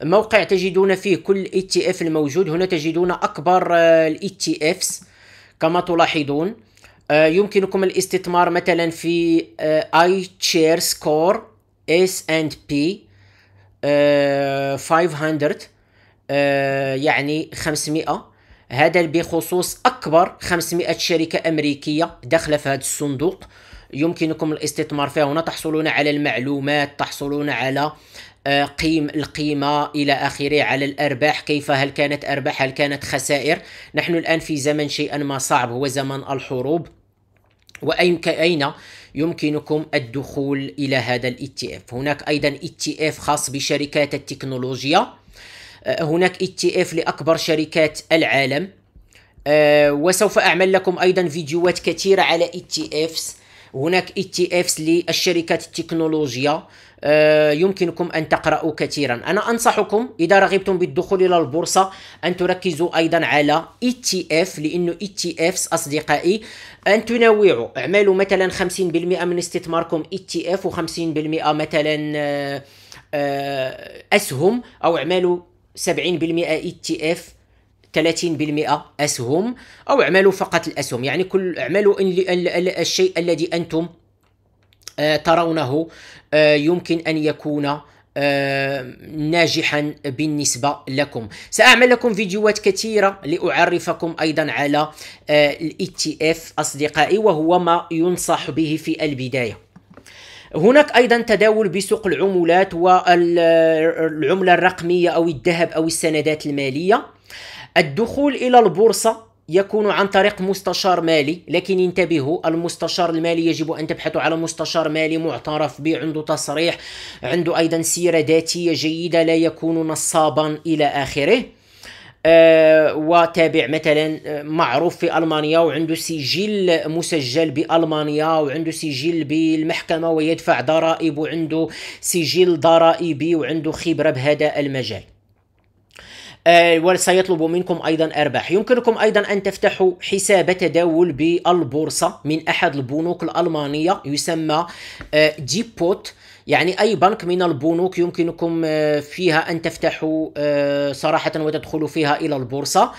موقع تجدون فيه كل اي تي اف الموجود هنا تجدون اكبر الاي تي افس كما تلاحظون آه، يمكنكم الاستثمار مثلا في اي تشير سكور اس اند بي 500 يعني 500 هذا بخصوص اكبر 500 شركه امريكيه داخله في هذا الصندوق يمكنكم الاستثمار فيها هنا تحصلون على المعلومات تحصلون على آه، قيم القيمة إلى آخره على الأرباح كيف هل كانت أرباح هل كانت خسائر نحن الآن في زمن شيئا ما صعب هو زمن الحروب وأين أين يمكنكم الدخول إلى هذا الاتف e هناك أيضا ETF خاص بشركات التكنولوجيا آه، هناك ETF لأكبر شركات العالم آه، وسوف أعمل لكم أيضا فيديوهات كثيرة على ETFs هناك ETFs للشركات التكنولوجيا آه، يمكنكم أن تقرأوا كثيرا أنا أنصحكم إذا رغبتم بالدخول إلى البورصة أن تركزوا أيضا على ETF لأنه ETFs أصدقائي أن تنوعوا اعملوا مثلا 50% من استثماركم ETF و50% مثلا آه، آه، أسهم أو اعملوا 70% ETF 30% أسهم أو اعملوا فقط الأسهم يعني كل اعملوا الشيء الذي أنتم آه، ترونه آه، يمكن أن يكون آه، ناجحا بالنسبة لكم سأعمل لكم فيديوهات كثيرة لأعرفكم أيضا على الاتف أصدقائي وهو ما ينصح به في البداية هناك ايضا تداول بسوق العملات والعمله الرقميه او الذهب او السندات الماليه الدخول الى البورصه يكون عن طريق مستشار مالي لكن انتبهوا المستشار المالي يجب أن تبحثوا على مستشار مالي معترف به عنده تصريح عنده أيضا سيرة ذاتية جيدة لا يكون نصابا إلى آخره آه وتابع مثلا آه، معروف في المانيا وعنده سجل مسجل بالمانيا وعنده سجل بالمحكمه ويدفع ضرائب وعنده سجل ضرائبي وعنده خبره بهذا المجال آه، وسيطلب منكم أيضا أرباح يمكنكم أيضا أن تفتحوا حساب تداول بالبورصة من أحد البنوك الألمانية يسمى آه، جيبوت يعني اي بنك من البنوك يمكنكم آه، فيها ان تفتحوا صراحه وتدخلوا فيها الى البورصه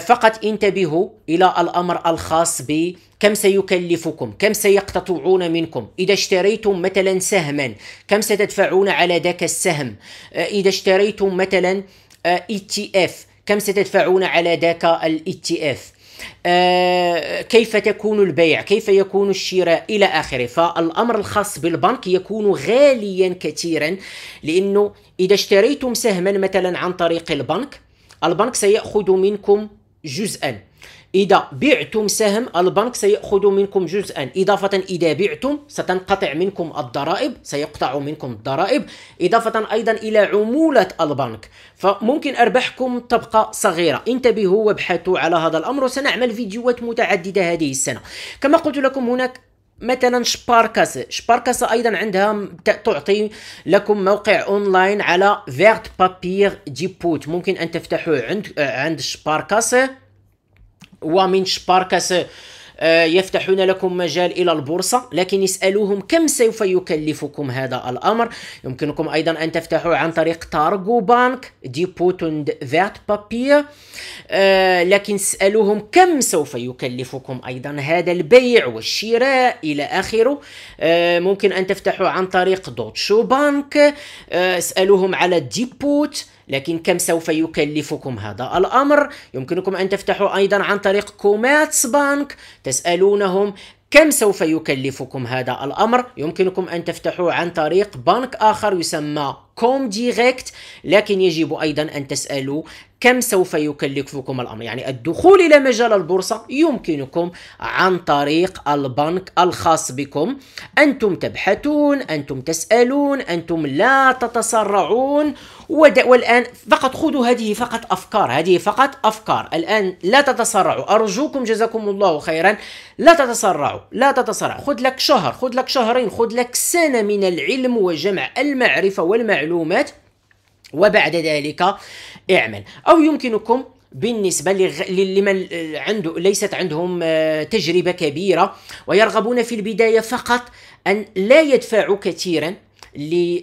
فقط انتبهوا الى الامر الخاص ب كم سيكلفكم كم سيقتطعون منكم اذا اشتريتم مثلا سهما كم ستدفعون على ذاك السهم اذا اشتريتم مثلا اي تي اف كم ستدفعون على ذاك الاي تي e اف آه، كيف تكون البيع كيف يكون الشراء إلى آخره فالأمر الخاص بالبنك يكون غاليا كثيرا لأنه إذا اشتريتم سهما مثلا عن طريق البنك البنك سيأخذ منكم جزءا إذا بعتم سهم البنك سيأخذ منكم جزءا إضافة إذا بعتم ستنقطع منكم الضرائب سيقطع منكم الضرائب إضافة أيضا إلى عمولة البنك فممكن أرباحكم تبقى صغيرة انتبهوا وابحثوا على هذا الأمر وسنعمل فيديوهات متعددة هذه السنة كما قلت لكم هناك مثلا شباركاس شباركاس أيضا عندها تعطي لكم موقع أونلاين على فيرت بابير جيبوت ممكن أن تفتحوه عند عند شباركاس ومن شباركاس آه، يفتحون لكم مجال الى البورصه لكن اسالوهم كم سوف يكلفكم هذا الامر يمكنكم ايضا ان تفتحوا عن طريق تارجو بانك ديبوتوند ذات بابير آه، لكن اسالوهم كم سوف يكلفكم ايضا هذا البيع والشراء الى اخره آه، ممكن ان تفتحوا عن طريق دوتشو بانك اسالوهم على ديبوت لكن كم سوف يكلفكم هذا الأمر يمكنكم أن تفتحوا أيضا عن طريق كوماتس بانك تسألونهم كم سوف يكلفكم هذا الأمر؟ يمكنكم أن تفتحوا عن طريق بنك آخر يسمى كوم ديريكت لكن يجب أيضا أن تسألوا كم سوف يكلفكم الأمر يعني الدخول إلى مجال البورصة يمكنكم عن طريق البنك الخاص بكم أنتم تبحثون أنتم تسألون أنتم لا تتسرعون والآن فقط خذوا هذه فقط أفكار هذه فقط أفكار الآن لا تتسرعوا أرجوكم جزاكم الله خيرا لا تتسرعوا لا تتسرعوا خذ لك شهر خذ لك شهرين خذ لك سنة من العلم وجمع المعرفة والمعلومات وبعد ذلك اعمل أو يمكنكم بالنسبة لمن عنده ليست عندهم آه، تجربة كبيرة ويرغبون في البداية فقط أن لا يدفعوا كثيرا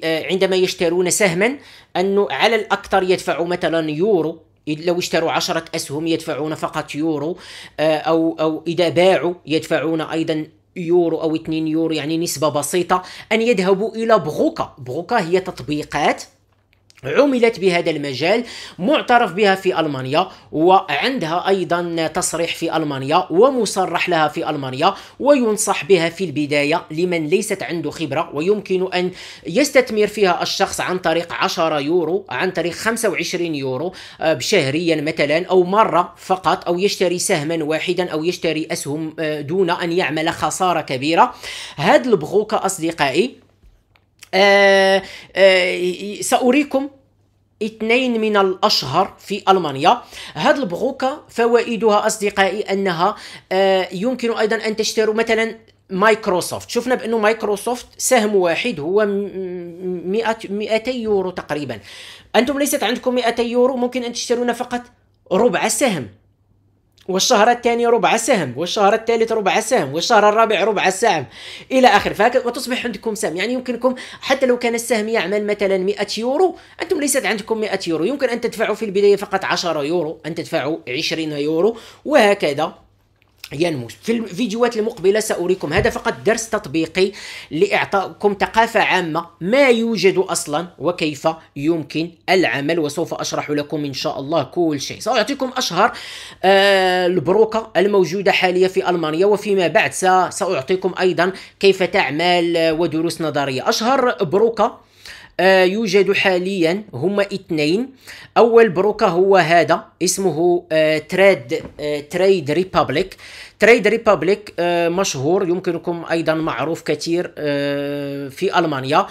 آه، عندما يشترون سهما أنه على الأكثر يدفعوا مثلا يورو لو اشتروا عشرة أسهم يدفعون فقط يورو آه، أو أو إذا باعوا يدفعون أيضا يورو أو 2 يورو يعني نسبة بسيطة أن يذهبوا إلى بغوكا بغوكا هي تطبيقات عُملت بهذا المجال معترف بها في ألمانيا وعندها أيضا تصريح في ألمانيا ومصرح لها في ألمانيا وينصح بها في البداية لمن ليست عنده خبرة ويمكن أن يستثمر فيها الشخص عن طريق 10 يورو عن طريق 25 يورو آه، شهريا مثلا أو مرة فقط أو يشتري سهما واحدا أو يشتري أسهم آه، دون أن يعمل خسارة كبيرة هذا البغوكة أصدقائي آه، آه، سأريكم اثنين من الاشهر في المانيا هذه البغوكه فوائدها اصدقائي انها آه، يمكن ايضا ان تشتروا مثلا مايكروسوفت شفنا بانه مايكروسوفت سهم واحد هو 100 200 يورو تقريبا انتم ليست عندكم 200 يورو ممكن ان تشترون فقط ربع سهم والشهر الثاني ربع سهم والشهر الثالث ربع سهم والشهر الرابع ربع سهم الى اخره فهكذا وتصبح عندكم سهم يعني يمكنكم حتى لو كان السهم يعمل مثلا 100 يورو انتم ليست عندكم 100 يورو يمكن ان تدفعوا في البدايه فقط 10 يورو ان تدفعوا 20 يورو وهكذا ينمو في الفيديوهات المقبلة سأريكم هذا فقط درس تطبيقي لإعطائكم ثقافة عامة ما يوجد أصلا وكيف يمكن العمل وسوف أشرح لكم إن شاء الله كل شيء سأعطيكم أشهر آه، البروكة الموجودة حاليا في ألمانيا وفيما بعد سأعطيكم أيضا كيف تعمل ودروس نظرية أشهر بروكة آه، يوجد حاليا هما اثنين اول بروكر هو هذا اسمه تريد تريد ريبابليك تريد ريبابليك مشهور يمكنكم ايضا معروف كثير آه، في المانيا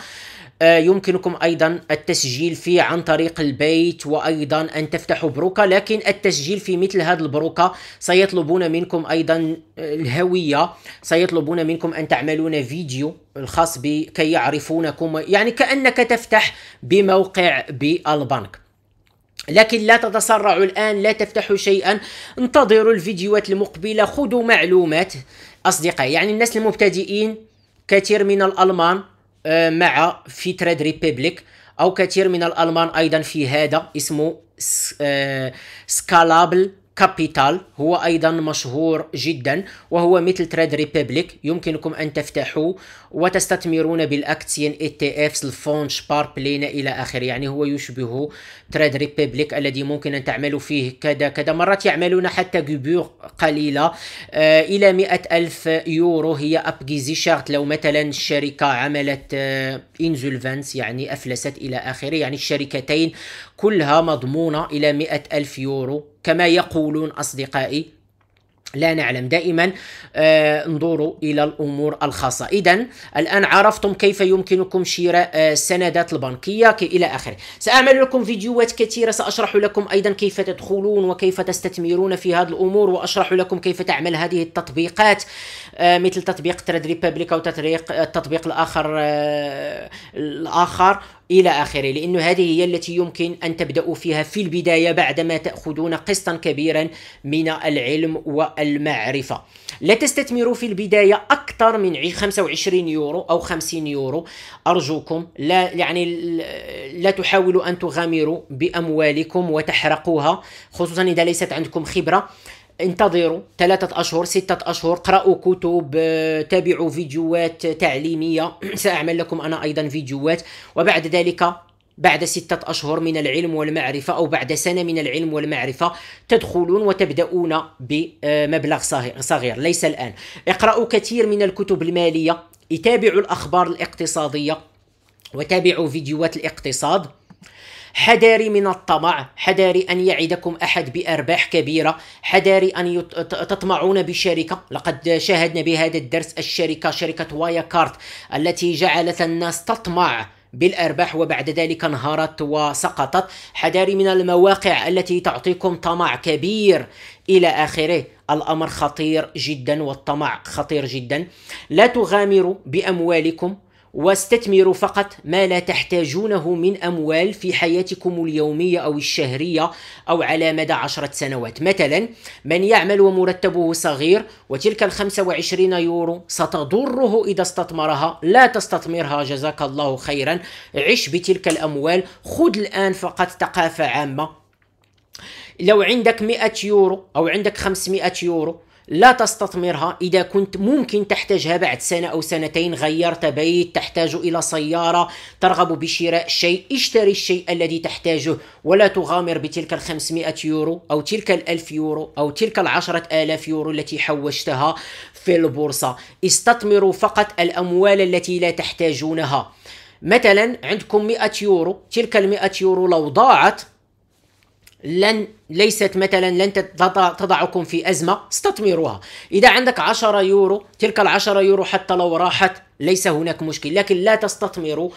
آه، يمكنكم أيضا التسجيل فيه عن طريق البيت وأيضا أن تفتحوا بروكا لكن التسجيل في مثل هذا البروكا سيطلبون منكم أيضا آه، الهوية سيطلبون منكم أن تعملون فيديو الخاص بكي يعرفونكم يعني كأنك تفتح بموقع بالبنك لكن لا تتسرعوا الآن لا تفتحوا شيئا انتظروا الفيديوهات المقبلة خذوا معلومات أصدقائي يعني الناس المبتدئين كثير من الألمان آه، مع في تريد ريبيبليك او كثير من الالمان ايضا في هذا اسمه سكالابل آه، كابيتال هو ايضا مشهور جدا وهو مثل تريد ريبيبليك يمكنكم ان تفتحوه وتستثمرون بالاكتين اي تي افس الفونش شبار بلينا الى اخره يعني هو يشبه تريد ريبيبليك الذي ممكن ان تعمل فيه كذا كذا مرات يعملون حتى كبور قليله آه الى 100 الف يورو هي ابغيزي شارت لو مثلا الشركه عملت آه انزولفنس يعني افلست الى اخره يعني الشركتين كلها مضمونه الى 100 الف يورو كما يقولون اصدقائي لا نعلم دائما آه انظروا الى الامور الخاصه اذا الان عرفتم كيف يمكنكم شراء آه السندات البنكيه الى اخره ساعمل لكم فيديوهات كثيره ساشرح لكم ايضا كيف تدخلون وكيف تستثمرون في هذه الامور واشرح لكم كيف تعمل هذه التطبيقات آه مثل تطبيق تريد ريبابليك او تطبيق آه، التطبيق الاخر آه الاخر إلى آخره لأن هذه هي التي يمكن أن تبدأوا فيها في البداية بعدما تأخذون قسطا كبيرا من العلم والمعرفة لا تستثمروا في البداية أكثر من 25 يورو أو 50 يورو أرجوكم لا يعني لا تحاولوا أن تغامروا بأموالكم وتحرقوها خصوصا إذا ليست عندكم خبرة انتظروا ثلاثة أشهر ستة أشهر قرأوا كتب آه، تابعوا فيديوهات تعليمية سأعمل لكم أنا أيضا فيديوهات وبعد ذلك بعد ستة أشهر من العلم والمعرفة أو بعد سنة من العلم والمعرفة تدخلون وتبدأون بمبلغ صغير ليس الآن اقرأوا كثير من الكتب المالية اتابعوا الأخبار الاقتصادية وتابعوا فيديوهات الاقتصاد حذاري من الطمع حذاري أن يعدكم أحد بأرباح كبيرة حذاري أن تطمعون بشركة لقد شاهدنا بهذا الدرس الشركة شركة وايا كارت التي جعلت الناس تطمع بالارباح وبعد ذلك انهارت وسقطت حذاري من المواقع التي تعطيكم طمع كبير الى اخره الامر خطير جدا والطمع خطير جدا لا تغامروا باموالكم واستثمروا فقط ما لا تحتاجونه من أموال في حياتكم اليومية أو الشهرية أو على مدى عشرة سنوات مثلا من يعمل ومرتبه صغير وتلك الخمسة وعشرين يورو ستضره إذا استثمرها لا تستثمرها جزاك الله خيرا عش بتلك الأموال خذ الآن فقط ثقافة عامة لو عندك 100 يورو أو عندك 500 يورو لا تستثمرها إذا كنت ممكن تحتاجها بعد سنة أو سنتين غيرت بيت تحتاج إلى سيارة ترغب بشراء شيء اشتري الشيء الذي تحتاجه ولا تغامر بتلك الخمسمائة 500 يورو أو تلك الألف 1000 يورو أو تلك العشرة آلاف يورو التي حوشتها في البورصة استثمروا فقط الأموال التي لا تحتاجونها مثلا عندكم 100 يورو تلك المئة 100 يورو لو ضاعت لن ليست مثلا لن تضعكم في أزمة استثمروها إذا عندك 10 يورو تلك العشرة يورو حتى لو راحت ليس هناك مشكل لكن لا تستثمروا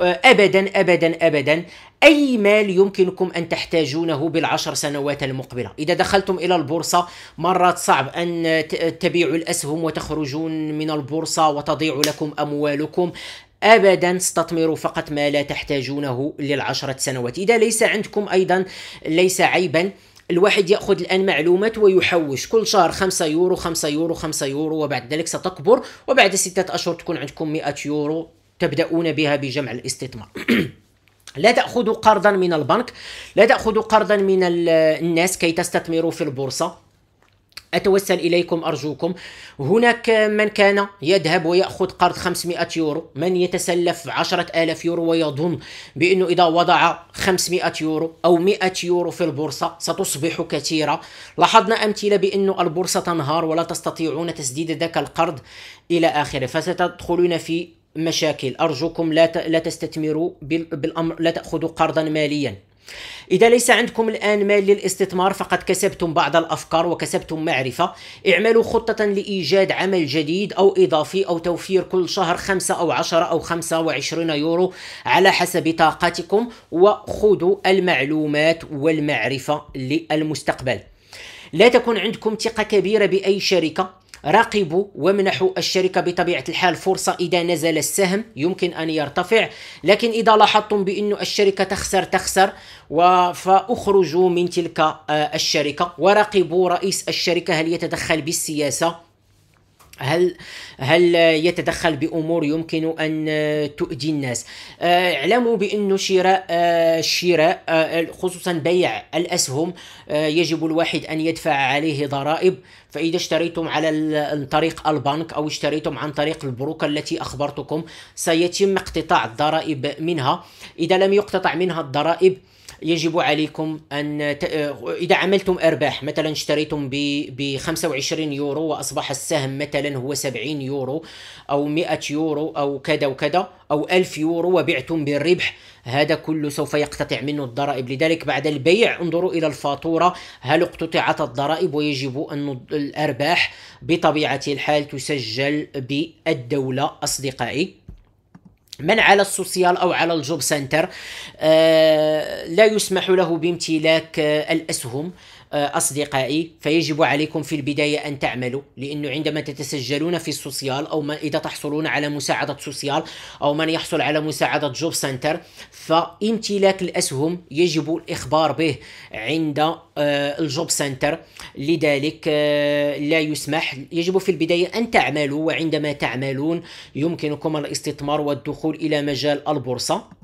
أبدا أبدا أبدا أي مال يمكنكم أن تحتاجونه بالعشر سنوات المقبلة إذا دخلتم إلى البورصة مرات صعب أن تبيعوا الأسهم وتخرجون من البورصة وتضيع لكم أموالكم ابدا استثمروا فقط ما لا تحتاجونه للعشرة سنوات اذا ليس عندكم ايضا ليس عيبا الواحد ياخذ الان معلومات ويحوش كل شهر 5 يورو 5 يورو 5 يورو وبعد ذلك ستكبر وبعد ستة اشهر تكون عندكم 100 يورو تبداون بها بجمع الاستثمار لا تاخذوا قرضا من البنك لا تاخذوا قرضا من الناس كي تستثمروا في البورصه أتوسل إليكم أرجوكم هناك من كان يذهب ويأخذ قرض 500 يورو من يتسلف 10 يورو ويظن بأنه إذا وضع 500 يورو أو 100 يورو في البورصة ستصبح كثيرة لاحظنا أمثلة بأن البورصة تنهار ولا تستطيعون تسديد ذاك القرض إلى آخره فستدخلون في مشاكل أرجوكم لا لا تستثمروا بالأمر لا تأخذوا قرضا ماليا إذا ليس عندكم الآن مال للاستثمار فقد كسبتم بعض الأفكار وكسبتم معرفة اعملوا خطة لإيجاد عمل جديد أو إضافي أو توفير كل شهر خمسة أو عشرة أو خمسة وعشرين يورو على حسب طاقتكم وخذوا المعلومات والمعرفة للمستقبل لا تكون عندكم ثقة كبيرة بأي شركة راقبوا ومنحوا الشركة بطبيعة الحال فرصة إذا نزل السهم يمكن أن يرتفع لكن إذا لاحظتم بأن الشركة تخسر تخسر فأخرجوا من تلك آه، الشركة وراقبوا رئيس الشركة هل يتدخل بالسياسة هل هل يتدخل بامور يمكن ان تؤذي الناس آه، اعلموا بانه شراء آه، شراء آه، خصوصا بيع الاسهم يجب الواحد ان يدفع عليه ضرائب فاذا اشتريتم على طريق البنك او اشتريتم عن طريق البروكه التي اخبرتكم سيتم اقتطاع الضرائب منها اذا لم يقتطع منها الضرائب يجب عليكم ان آه، اذا عملتم ارباح مثلا اشتريتم ب 25 يورو واصبح السهم مثلا هو 70 يورو او 100 يورو او كذا وكذا او 1000 يورو وبعتم بالربح هذا كله سوف يقتطع منه الضرائب لذلك بعد البيع انظروا الى الفاتوره هل اقتطعت الضرائب ويجب ان الارباح بطبيعه الحال تسجل بالدوله اصدقائي من على السوسيال او على الجوب سنتر آه، لا يسمح له بامتلاك آه، الاسهم آه، أصدقائي فيجب عليكم في البداية أن تعملوا لأنه عندما تتسجلون في السوسيال أو ما إذا تحصلون على مساعدة سوسيال أو من يحصل على مساعدة جوب سنتر فامتلاك الأسهم يجب الإخبار به عند آه، الجوب سنتر لذلك آه، لا يسمح يجب في البداية أن تعملوا وعندما تعملون يمكنكم الاستثمار والدخول إلى مجال البورصة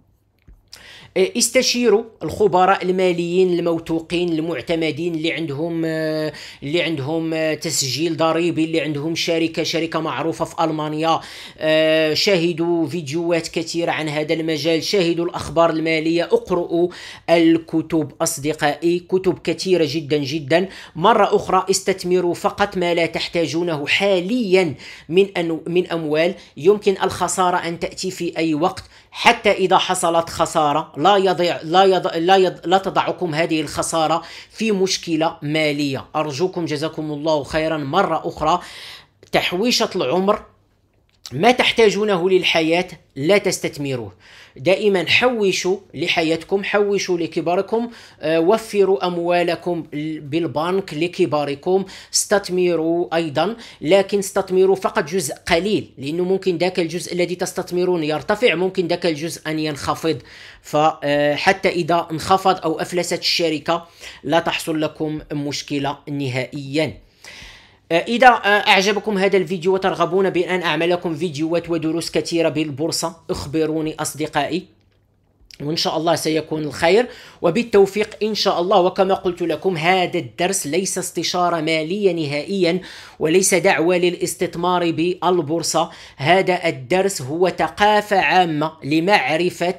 إيه، استشيروا الخبراء الماليين الموثوقين المعتمدين اللي عندهم آه، اللي عندهم آه، تسجيل ضريبي اللي عندهم شركه شركه معروفه في المانيا آه، شاهدوا فيديوهات كثيره عن هذا المجال شاهدوا الاخبار الماليه اقرؤوا الكتب اصدقائي كتب كثيره جدا جدا مره اخرى استثمروا فقط ما لا تحتاجونه حاليا من من اموال يمكن الخساره ان تاتي في اي وقت حتى إذا حصلت خسارة لا يضيع لا يض... لا, يض... لا تضعكم هذه الخسارة في مشكلة مالية أرجوكم جزاكم الله خيرا مرة أخرى تحويشة العمر ما تحتاجونه للحياة لا تستثمروه دائما حوشوا لحياتكم حوشوا لكباركم آه، وفروا أموالكم بالبنك لكباركم استثمروا أيضا لكن استثمروا فقط جزء قليل لأنه ممكن ذاك الجزء الذي تستثمرون يرتفع ممكن ذاك الجزء أن ينخفض فحتى آه، إذا انخفض أو أفلست الشركة لا تحصل لكم مشكلة نهائيا آه، إذا آه، أعجبكم هذا الفيديو وترغبون بأن أعمل لكم فيديوهات ودروس كثيرة بالبورصة أخبروني أصدقائي وإن شاء الله سيكون الخير وبالتوفيق إن شاء الله وكما قلت لكم هذا الدرس ليس استشارة مالية نهائيا وليس دعوة للاستثمار بالبورصة هذا الدرس هو ثقافة عامة لمعرفة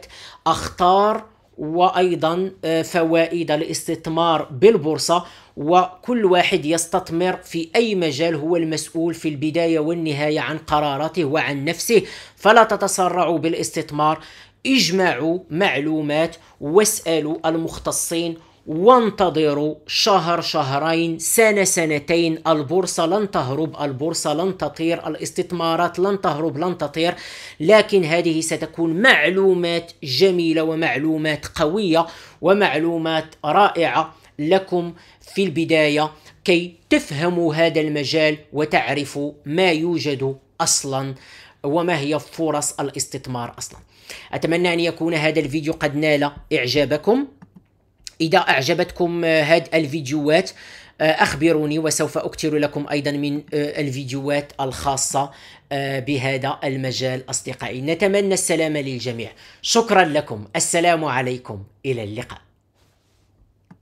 أخطار وأيضا آه، فوائد الاستثمار بالبورصة وكل واحد يستثمر في أي مجال هو المسؤول في البداية والنهاية عن قراراته وعن نفسه فلا تتسرعوا بالاستثمار اجمعوا معلومات واسألوا المختصين وانتظروا شهر شهرين سنة سنتين البورصة لن تهرب البورصة لن تطير الاستثمارات لن تهرب لن تطير لكن هذه ستكون معلومات جميلة ومعلومات قوية ومعلومات رائعة لكم في البدايه كي تفهموا هذا المجال وتعرفوا ما يوجد اصلا وما هي فرص الاستثمار اصلا اتمنى ان يكون هذا الفيديو قد نال اعجابكم اذا اعجبتكم هذه الفيديوهات آه، أخبروني وسوف أكثر لكم أيضا من آه، الفيديوهات الخاصة آه، بهذا المجال أصدقائي نتمنى السلامة للجميع شكرا لكم السلام عليكم إلى اللقاء